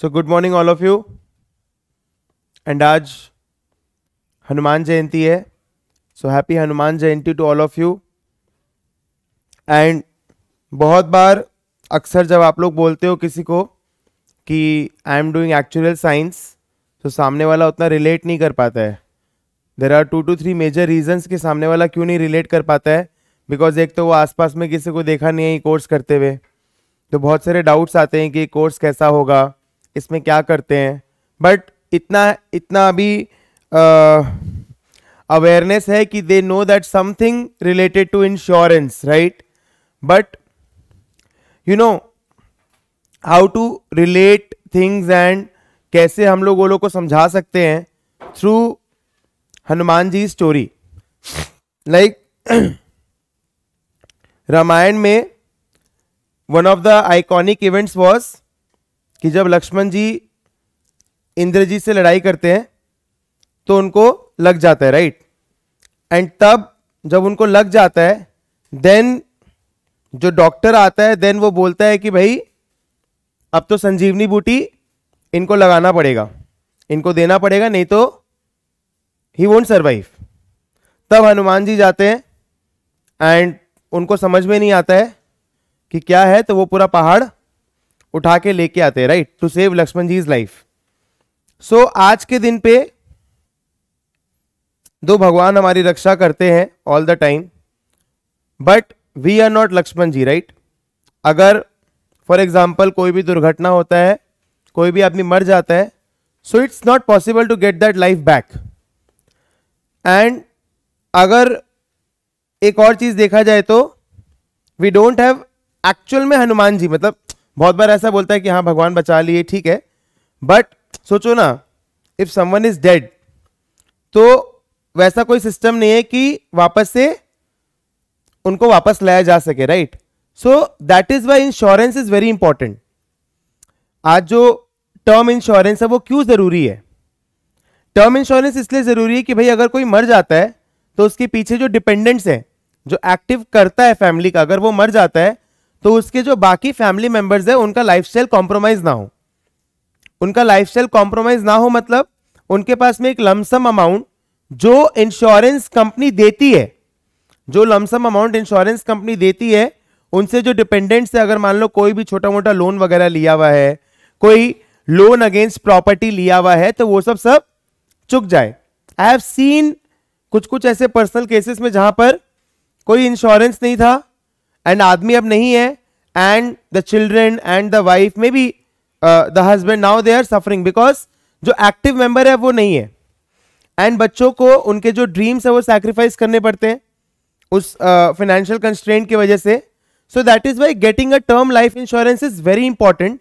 so good morning all of you and आज हनुमान जयंती है so happy Hanuman Jayanti to all of you and बहुत बार अक्सर जब आप लोग बोलते हो किसी को कि I am doing actual science तो सामने वाला उतना रिलेट नहीं कर पाता है there are two to three major reasons कि सामने वाला क्यों नहीं रिलेट कर पाता है बिकॉज एक तो वो आसपास में किसी को देखा नहीं है ये कोर्स करते हुए तो बहुत सारे डाउट्स आते हैं कि कोर्स कैसा होगा इसमें क्या करते हैं बट इतना इतना अभी अवेयरनेस है कि they know that something related to insurance right but you know how to relate things and कैसे हम लोग वो लोग को समझा सकते हैं थ्रू हनुमान जी स्टोरी लाइक रामायण में one of the iconic events was कि जब लक्ष्मण जी इंद्रजीत से लड़ाई करते हैं तो उनको लग जाता है राइट एंड तब जब उनको लग जाता है देन जो डॉक्टर आता है देन वो बोलता है कि भाई अब तो संजीवनी बूटी इनको लगाना पड़ेगा इनको देना पड़ेगा नहीं तो ही वोंट सर्वाइव तब हनुमान जी जाते हैं एंड उनको समझ में नहीं आता है कि क्या है तो वो पूरा पहाड़ उठा के लेके आते हैं right to save Lakshman ji is life so आज के दिन पे दो भगवान हमारी रक्षा करते हैं all the time but we are not Lakshman ji right अगर फॉर एग्जाम्पल कोई भी दुर्घटना होता है कोई भी आदमी मर जाता है so it's not possible to get that life back and अगर एक और चीज़ देखा जाए तो वी डोंट हैव एक्चुअल में हनुमान जी मतलब बहुत बार ऐसा बोलता है कि हाँ भगवान बचा लिए ठीक है बट सोचो ना इफ समवन इज डेड तो वैसा कोई सिस्टम नहीं है कि वापस से उनको वापस लाया जा सके right so that is why insurance is very important आज जो टर्म इंश्योरेंस है वो क्यों जरूरी है टर्म इंश्योरेंस इसलिए जरूरी है कि भाई अगर कोई मर जाता है तो उसके पीछे जो डिपेंडेंट्स हैं जो एक्टिव करता है फैमिली का अगर वो मर जाता है तो उसके जो बाकी फैमिली मेंबर्स है उनका स्टाइल कॉम्प्रोमाइज ना हो उनका स्टाइल कॉम्प्रोमाइज ना हो मतलब उनके पास में एक लमसम अमाउंट जो इंश्योरेंस कंपनी देती है जो लमसम अमाउंट इंश्योरेंस कंपनी देती है उनसे जो डिपेंडेंट से अगर मान लो कोई भी छोटा मोटा लोन वगैरह लिया हुआ है कोई लोन अगेंस्ट प्रॉपर्टी लिया हुआ है तो वो सब सब चुक जाए आई हैव सीन कुछ कुछ ऐसे पर्सनल केसेस में जहां पर कोई इंश्योरेंस नहीं था एंड आदमी अब नहीं है and the children and the wife may be the husband now they are suffering because जो एक्टिव मेंबर है वो नहीं है एंड बच्चों को उनके जो ड्रीम्स है वो सेक्रीफाइस करने पड़ते हैं उस फाइनेंशियल uh, कंस्ट्रेंट की वजह से so that is why getting a term life insurance is very important